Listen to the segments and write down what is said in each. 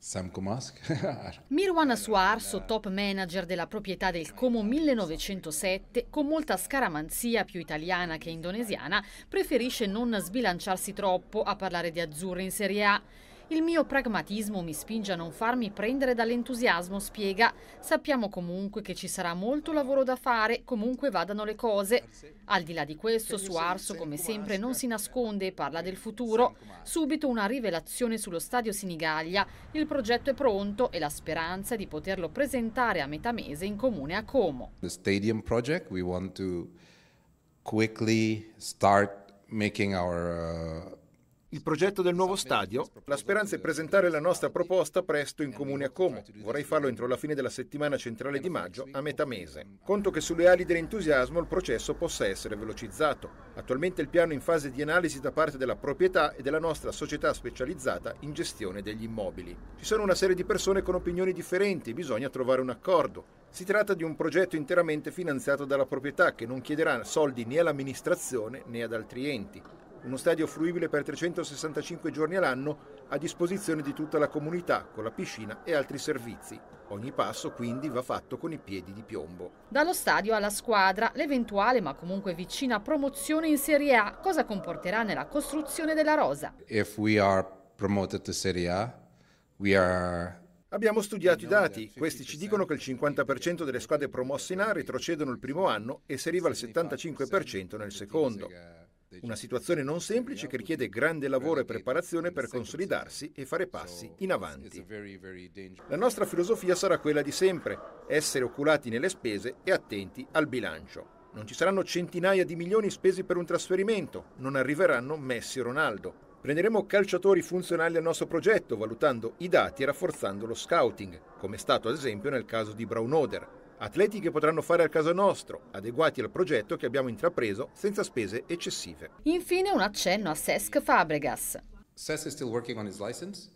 Mirwan Suarso, top manager della proprietà del Como 1907, con molta scaramanzia più italiana che indonesiana, preferisce non sbilanciarsi troppo a parlare di azzurri in Serie A. Il mio pragmatismo mi spinge a non farmi prendere dall'entusiasmo, spiega. Sappiamo comunque che ci sarà molto lavoro da fare, comunque vadano le cose. Al di là di questo, Suarso, come sempre, non si nasconde e parla del futuro. Subito una rivelazione sullo stadio Sinigaglia. Il progetto è pronto e la speranza è di poterlo presentare a metà mese in comune a Como. The stadium project, we want to quickly start making our uh il progetto del nuovo stadio? La speranza è presentare la nostra proposta presto in comune a Como. Vorrei farlo entro la fine della settimana centrale di maggio, a metà mese. Conto che sulle ali dell'entusiasmo il processo possa essere velocizzato. Attualmente il piano è in fase di analisi da parte della proprietà e della nostra società specializzata in gestione degli immobili. Ci sono una serie di persone con opinioni differenti, bisogna trovare un accordo. Si tratta di un progetto interamente finanziato dalla proprietà che non chiederà soldi né all'amministrazione né ad altri enti uno stadio fruibile per 365 giorni all'anno a disposizione di tutta la comunità, con la piscina e altri servizi. Ogni passo quindi va fatto con i piedi di piombo. Dallo stadio alla squadra, l'eventuale ma comunque vicina promozione in Serie A cosa comporterà nella costruzione della rosa? If we are promoted to Serie A, we are Abbiamo studiato i dati, questi ci dicono che il 50% delle squadre promosse in A retrocedono il primo anno e si arriva al 75% nel secondo. Una situazione non semplice che richiede grande lavoro e preparazione per consolidarsi e fare passi in avanti. La nostra filosofia sarà quella di sempre, essere oculati nelle spese e attenti al bilancio. Non ci saranno centinaia di milioni spesi per un trasferimento, non arriveranno Messi o Ronaldo. Prenderemo calciatori funzionali al nostro progetto, valutando i dati e rafforzando lo scouting, come è stato ad esempio nel caso di Braunoder atleti che potranno fare al caso nostro, adeguati al progetto che abbiamo intrapreso senza spese eccessive. Infine un accenno a Sesc Fabregas. Sesc is still working on his license.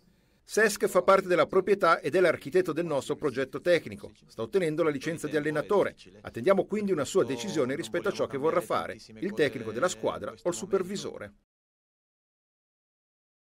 Sesc fa parte della proprietà ed è l'architetto del nostro progetto tecnico. Sta ottenendo la licenza di allenatore. Attendiamo quindi una sua decisione rispetto a ciò che vorrà fare, il tecnico della squadra o il supervisore.